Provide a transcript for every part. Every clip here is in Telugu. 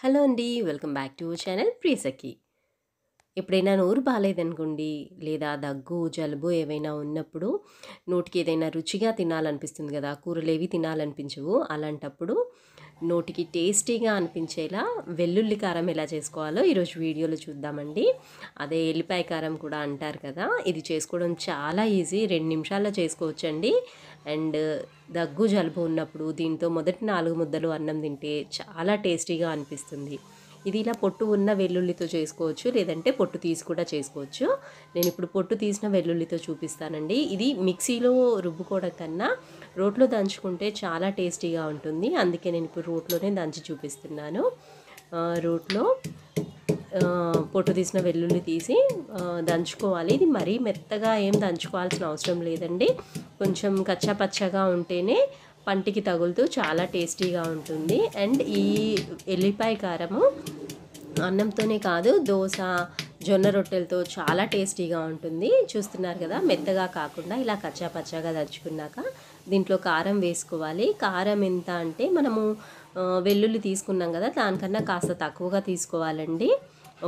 Hello andy, welcome back to our channel Priyasakki. ఎప్పుడైనా నోరు బాగాలేదనుకోండి లేదా దగ్గు జలుబు ఏవైనా ఉన్నప్పుడు నోటికి ఏదైనా రుచిగా తినాలనిపిస్తుంది కదా కూరలు ఏవి తినాలనిపించవు అలాంటప్పుడు నోటికి టేస్టీగా అనిపించేలా వెల్లుల్లి కారం ఎలా చేసుకోవాలో ఈరోజు వీడియోలో చూద్దామండి అదే ఎల్లిపాయ కారం కూడా అంటారు కదా ఇది చేసుకోవడం చాలా ఈజీ రెండు నిమిషాల్లో చేసుకోవచ్చండి అండ్ దగ్గు జలుబు ఉన్నప్పుడు దీంతో మొదటి నాలుగు ముద్దలు అన్నం తింటే చాలా టేస్టీగా అనిపిస్తుంది ఇది ఇలా పొట్టు ఉన్న వెల్లుల్లితో చేసుకోవచ్చు లేదంటే పొట్టు తీసి కూడా చేసుకోవచ్చు నేను ఇప్పుడు పొట్టు తీసిన వెల్లుల్లితో చూపిస్తానండి ఇది మిక్సీలో రుబ్బుకోవడం కన్నా రోట్లో దంచుకుంటే చాలా టేస్టీగా ఉంటుంది అందుకే నేను ఇప్పుడు రోట్లోనే దంచి చూపిస్తున్నాను రోట్లో పొట్టు తీసిన వెల్లుల్లి తీసి దంచుకోవాలి ఇది మరీ మెత్తగా ఏం దంచుకోవాల్సిన అవసరం లేదండి కొంచెం కచ్చాపచ్చగా ఉంటేనే పంటికి తగులుతూ చాలా టేస్టీగా ఉంటుంది అండ్ ఈ ఎల్లిపాయ కారము అన్నంతోనే కాదు దోశ జొన్న రొట్టెలతో చాలా టేస్టీగా ఉంటుంది చూస్తున్నారు కదా మెత్తగా కాకుండా ఇలా పచ్చాగా దంచుకున్నాక దీంట్లో కారం వేసుకోవాలి కారం ఎంత అంటే మనము వెల్లుల్లి తీసుకున్నాం కదా దానికన్నా కాస్త తక్కువగా తీసుకోవాలండి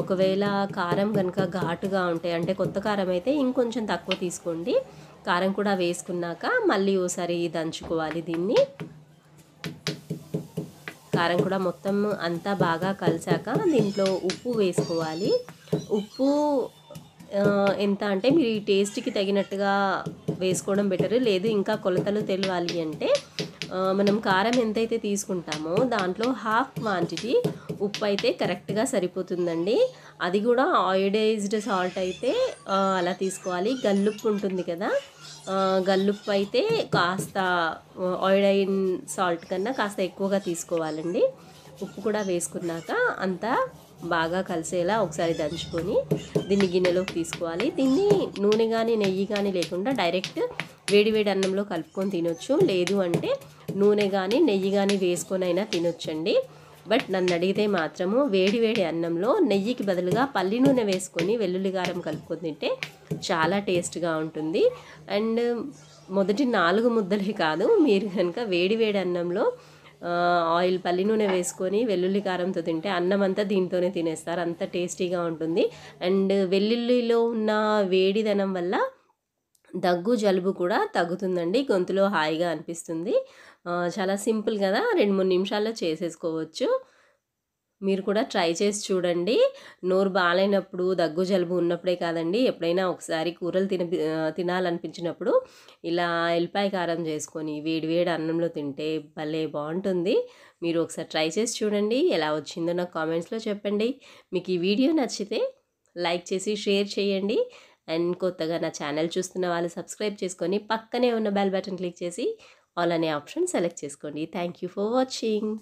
ఒకవేళ కారం కనుక ఘాటుగా ఉంటే అంటే కొత్త కారం అయితే ఇంకొంచెం తక్కువ తీసుకోండి కారం కూడా వేసుకున్నాక మళ్ళీ ఓసారి దంచుకోవాలి దీన్ని కారం కూడా మొత్తం అంతా బాగా కలిసాక దీంట్లో ఉప్పు వేసుకోవాలి ఉప్పు ఎంత అంటే మీరు ఈ టేస్ట్కి తగినట్టుగా వేసుకోవడం బెటర్ లేదు ఇంకా కొలతలు తెలియాలి అంటే మనం కారం ఎంతైతే తీసుకుంటామో దాంట్లో హాఫ్ క్వాంటిటీ ఉప్పు అయితే కరెక్ట్గా సరిపోతుందండి అది కూడా ఆయిడైజ్డ్ సాల్ట్ అయితే అలా తీసుకోవాలి గల్లుప్పు ఉంటుంది కదా గల్లుప్పు అయితే కాస్త ఆయిడైన్ సాల్ట్ కన్నా కాస్త ఎక్కువగా తీసుకోవాలండి ఉప్పు కూడా వేసుకున్నాక అంతా బాగా కలిసేలా ఒకసారి దంచుకొని దీన్ని గిన్నెలోకి తీసుకోవాలి దీన్ని నూనె కానీ నెయ్యి కానీ లేకుండా డైరెక్ట్ వేడి వేడి అన్నంలో కలుపుకొని తినొచ్చు లేదు అంటే నూనె కానీ నెయ్యి కానీ వేసుకొని అయినా తినొచ్చండి బట్ నన్ను అడిగితే మాత్రము వేడి వేడి అన్నంలో నెయ్యికి బదులుగా పల్లి నూనె వేసుకొని వెల్లుల్లి కారం కలుపుకొని తింటే చాలా టేస్ట్గా ఉంటుంది అండ్ మొదటి నాలుగు ముద్దలే కాదు మీరు కనుక వేడి వేడి అన్నంలో ఆయిల్ పల్లి నూనె వేసుకొని వెల్లుల్లి కారంతో తింటే అన్నం అంతా దీంతోనే తినేస్తారు అంత టేస్టీగా ఉంటుంది అండ్ వెల్లుల్లిలో ఉన్న వేడిదనం వల్ల దగ్గు జలుబు కూడా తగ్గుతుందండి గొంతులో హాయిగా అనిపిస్తుంది చాలా సింపుల్ కదా రెండు మూడు నిమిషాల్లో చేసేసుకోవచ్చు మీరు కూడా ట్రై చేసి చూడండి నోరు బాగాలేనప్పుడు దగ్గు జలుబు ఉన్నప్పుడే కాదండి ఎప్పుడైనా ఒకసారి కూరలు తిన తినాలనిపించినప్పుడు ఇలా ఎల్లిపాయ కారం చేసుకొని వేడి వేడి అన్నంలో తింటే భలే బాగుంటుంది మీరు ఒకసారి ట్రై చేసి చూడండి ఎలా వచ్చిందో నాకు కామెంట్స్లో చెప్పండి మీకు ఈ వీడియో నచ్చితే లైక్ చేసి షేర్ చేయండి అండ్ కొత్తగా నా ఛానల్ చూస్తున్న వాళ్ళు సబ్స్క్రైబ్ చేసుకొని పక్కనే ఉన్న బెల్ బటన్ క్లిక్ చేసి ఆల్ అనే ఆప్షన్ సెలెక్ట్ చేసుకోండి థ్యాంక్ యూ ఫర్ వాచింగ్